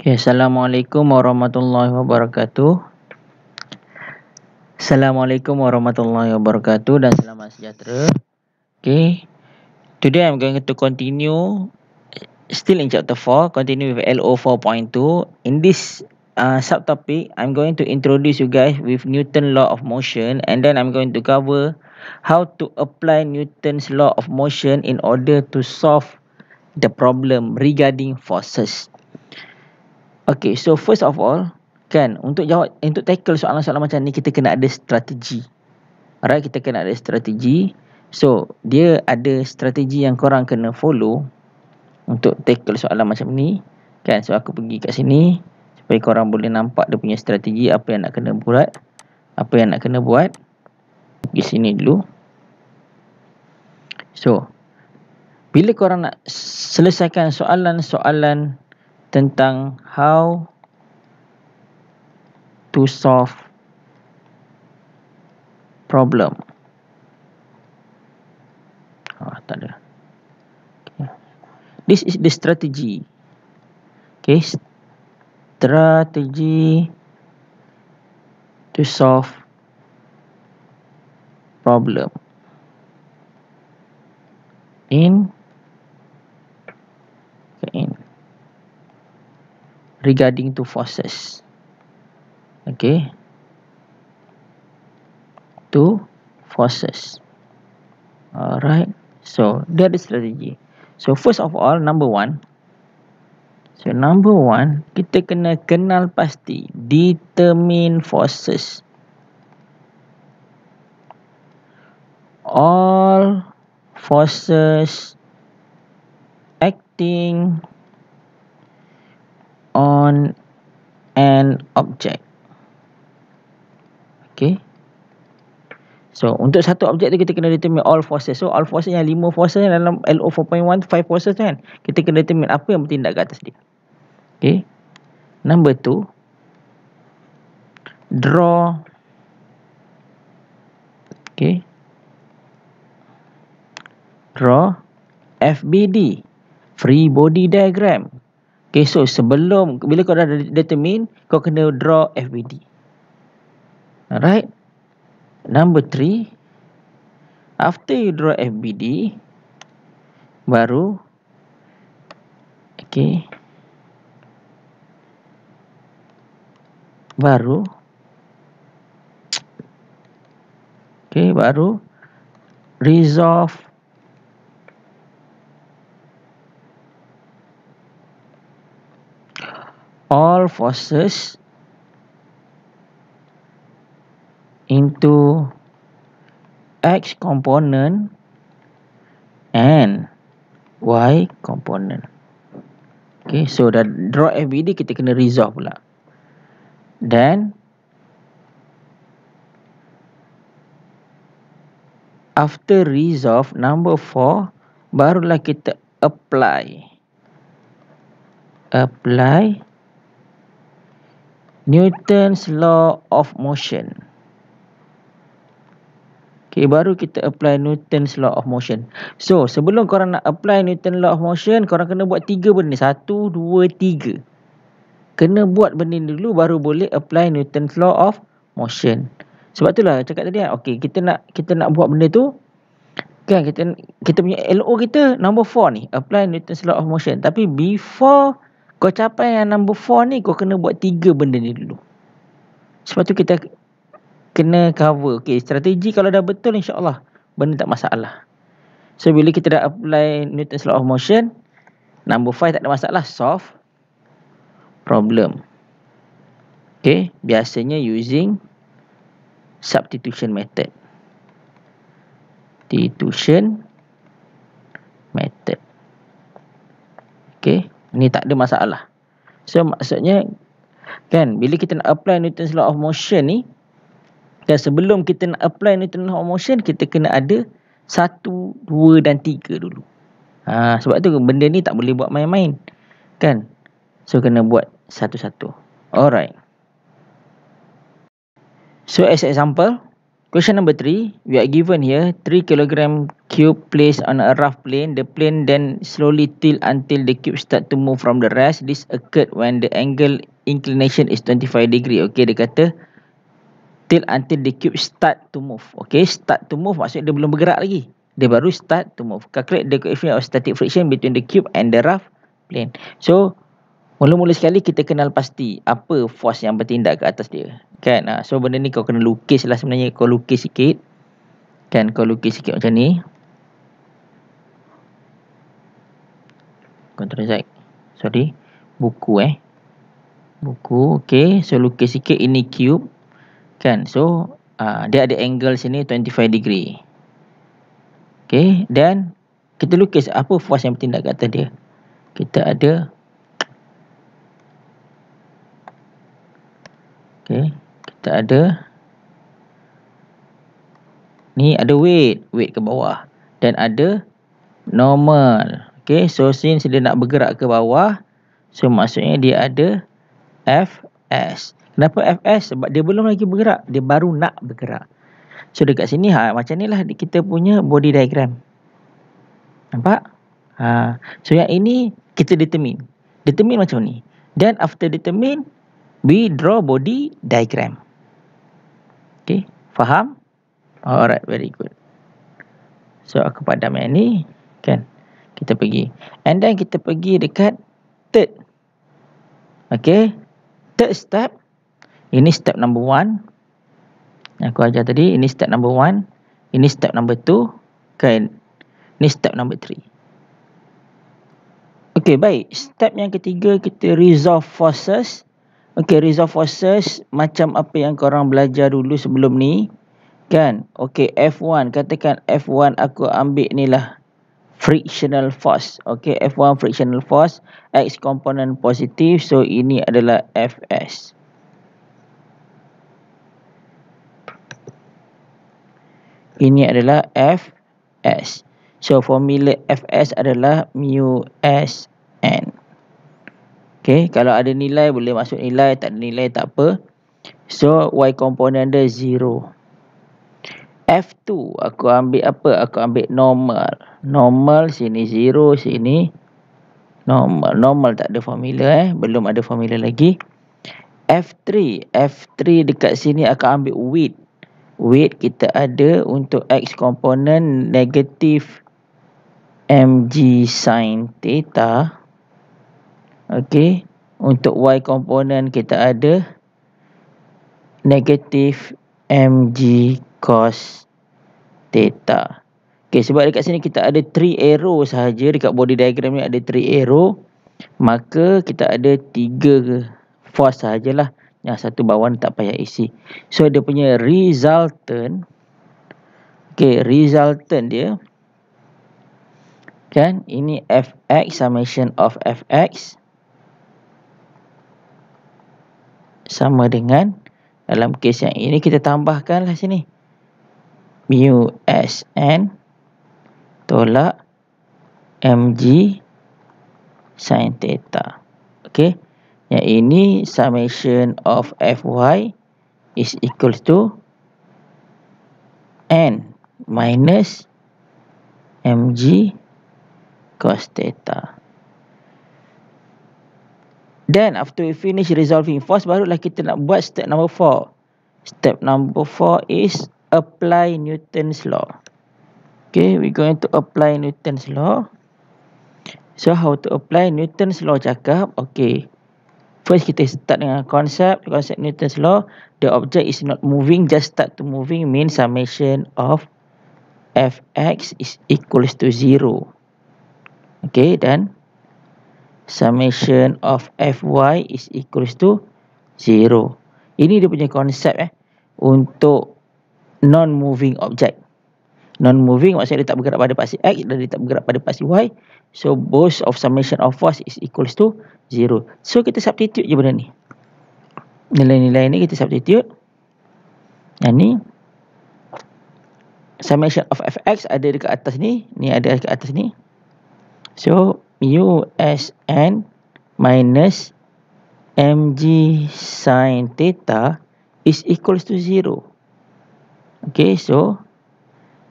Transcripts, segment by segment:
Okay, Assalamualaikum warahmatullahi wabarakatuh. Assalamualaikum warahmatullahi wabarakatuh dan selamat sejahtera. Okay. Today I'm going to continue still in chapter 4, continue with LO 4.2. In this uh, subtopic, I'm going to introduce you guys with Newton law of motion and then I'm going to cover how to apply Newton's law of motion in order to solve the problem regarding forces. Okay, so first of all, kan, untuk jawab, untuk tackle soalan-soalan macam ni, kita kena ada strategi. Alright, kita kena ada strategi. So, dia ada strategi yang korang kena follow untuk tackle soalan macam ni. Kan, so aku pergi kat sini supaya korang boleh nampak dia punya strategi apa yang nak kena buat. Apa yang nak kena buat. Pergi sini dulu. So, bila korang nak selesaikan soalan-soalan tentang how to solve problem. Ah, oh, tak ada. This is the strategy. Okay, strategy to solve problem in regarding to forces. Okay. To forces. Alright. So, that is strategy. So, first of all, number one. So, number one, kita kena kenal pasti. Determine forces. All forces acting on an object. Okay. So, untuk satu objek tu kita kena determine all forces. So, all forces yang lima forces yang dalam LO 4.1, five forces tu kan. Kita kena determine apa yang bertindak ke atas dia. Okay. Number two. Draw. Okay. Draw. FBD. Free body diagram. Okay, so sebelum, bila kau dah determine, kau kena draw FBD. Alright. Number three. After you draw FBD, baru, okay, baru, okay, baru, resolve all forces into x component and y component. Okay, so dah draw FBD kita kena resolve pula. Then after resolve number 4 barulah kita apply apply Newton's law of motion. Okay, baru kita apply Newton's law of motion. So, sebelum korang nak apply Newton's law of motion, korang kena buat tiga benda. Satu, dua, tiga. Kena buat benda ni dulu, baru boleh apply Newton's law of motion. Sebab itulah, cakap tadi kan. Okay, kita nak kita nak buat benda tu. Kan, kita kita punya LO kita, number four ni. Apply Newton's law of motion. Tapi, before kau capai yang number four ni Kau kena buat tiga benda ni dulu Sebab tu kita Kena cover Okay strategi kalau dah betul insyaAllah Benda tak masalah So bila kita dah apply Newton's law of motion Number five tak ada masalah Solve Problem Okay Biasanya using Substitution method Substitution Method Okay Ni tak ada masalah. So maksudnya kan bila kita nak apply Newton's law of motion ni dan sebelum kita nak apply Newton's law of motion kita kena ada satu, dua dan tiga dulu. Ha, sebab tu benda ni tak boleh buat main-main. Kan? So kena buat satu-satu. Alright. So as example Question number 3, we are given here three kilogram cube placed on a rough plane. The plane then slowly tilt until the cube start to move from the rest. This occurred when the angle inclination is 25 degree. Okay, dia kata tilt until the cube start to move. Okay, start to move maksudnya dia belum bergerak lagi. Dia baru start to move. Calculate the coefficient of static friction between the cube and the rough plane. So, Mula-mula sekali kita kenal pasti apa force yang bertindak ke atas dia. Kan? Ha, so benda ni kau kena lukis lah sebenarnya. Kau lukis sikit. Kan? Kau lukis sikit macam ni. Ctrl Z. Sorry. Buku eh. Buku. Okay. So lukis sikit. Ini cube. Kan? So uh, dia ada angle sini 25 degree. Okay. Dan kita lukis apa force yang bertindak ke atas dia. Kita ada... Okay. Kita ada. Ni ada weight. Weight ke bawah. Dan ada normal. Okay. So since dia nak bergerak ke bawah. So maksudnya dia ada FS. Kenapa FS? Sebab dia belum lagi bergerak. Dia baru nak bergerak. So dekat sini ha, macam ni lah kita punya body diagram. Nampak? Ha. So yang ini kita determine. Determine macam ni. Then after determine, we draw body diagram. Okay, faham? Alright, very good. So, aku padam yang ni, kan? Kita pergi. And then, kita pergi dekat third. Okay, third step. Ini step number one. Aku ajar tadi, ini step number one. Ini step number two. Kan? Ini step number three. Okay, baik. Step yang ketiga, kita resolve forces. Okay. Okay, reserve forces macam apa yang korang belajar dulu sebelum ni. Kan? Okay, F1. Katakan F1 aku ambil ni lah. Frictional force. Okay, F1 frictional force. X component positif. So, ini adalah Fs. Ini adalah Fs. So, formula Fs adalah mu S Okay, kalau ada nilai boleh masuk nilai, tak ada nilai tak apa. So, Y komponen dia 0. F2, aku ambil apa? Aku ambil normal. Normal sini 0, sini normal. Normal tak ada formula eh. Belum ada formula lagi. F3, F3 dekat sini aku ambil width. Width kita ada untuk X komponen negatif mg sin theta. Okey, untuk y komponen kita ada negatif mg cos theta. Okey, sebab dekat sini kita ada 3 arrow sahaja dekat body diagram ni ada 3 arrow, maka kita ada 3 force sahajalah. Yang satu bawah tak payah isi. So dia punya resultant Okay, resultant dia kan ini fx summation of fx sama dengan dalam kes yang ini kita tambahkanlah sini mu sn tolak mg sin theta okey yang ini summation of fy is equal to n minus mg cos theta Then after we finish resolving force barulah kita nak buat step number 4. Step number 4 is apply Newton's law. Okay, we going to apply Newton's law. So how to apply Newton's law cakap? Okay. First kita start dengan konsep, konsep Newton's law, the object is not moving, just start to moving mean summation of fx is equals to 0. Okay, then summation of Fy is equals to 0. Ini dia punya konsep eh untuk non-moving object. Non-moving maksudnya dia tak bergerak pada paksi X dan dia tak bergerak pada paksi Y. So, both of summation of force is equals to 0. So, kita substitute je benda ni. Nilai-nilai ni kita substitute. Yang ni. Summation of Fx ada dekat atas ni. Ni ada dekat atas ni. So, USN minus MG sin theta is equals to zero. Okay, so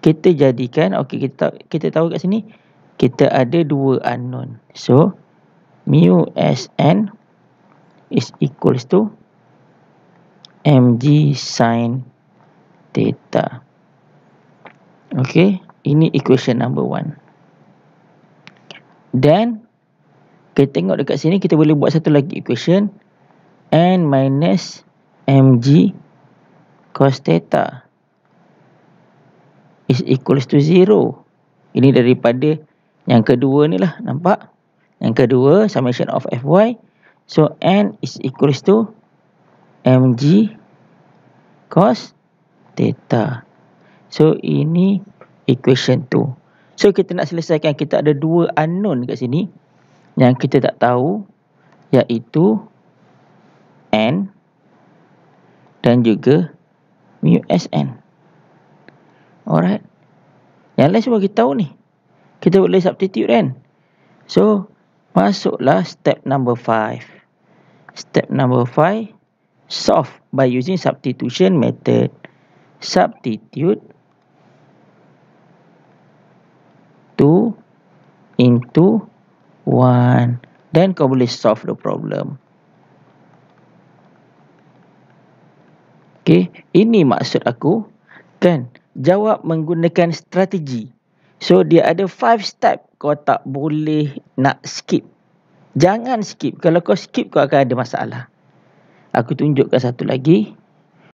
kita jadikan, okay, kita kita tahu kat sini, kita ada dua unknown. So, mu Sn is equals to Mg sin theta. Okay, ini equation number one. Dan kita tengok dekat sini kita boleh buat satu lagi equation n minus mg cos theta is equals to zero. Ini daripada yang kedua ni lah nampak. Yang kedua summation of fy. So n is equals to mg cos theta. So ini equation 2. So kita nak selesaikan kita ada dua unknown kat sini yang kita tak tahu iaitu n dan juga mu sn. Alright. Yang lain semua kita tahu ni. Kita boleh substitute kan. So masuklah step number 5. Step number 5 solve by using substitution method. Substitute 2 into 1. Then kau boleh solve the problem. Okay. Ini maksud aku. Kan? Jawab menggunakan strategi. So dia ada 5 step kau tak boleh nak skip. Jangan skip. Kalau kau skip kau akan ada masalah. Aku tunjukkan satu lagi. Okay.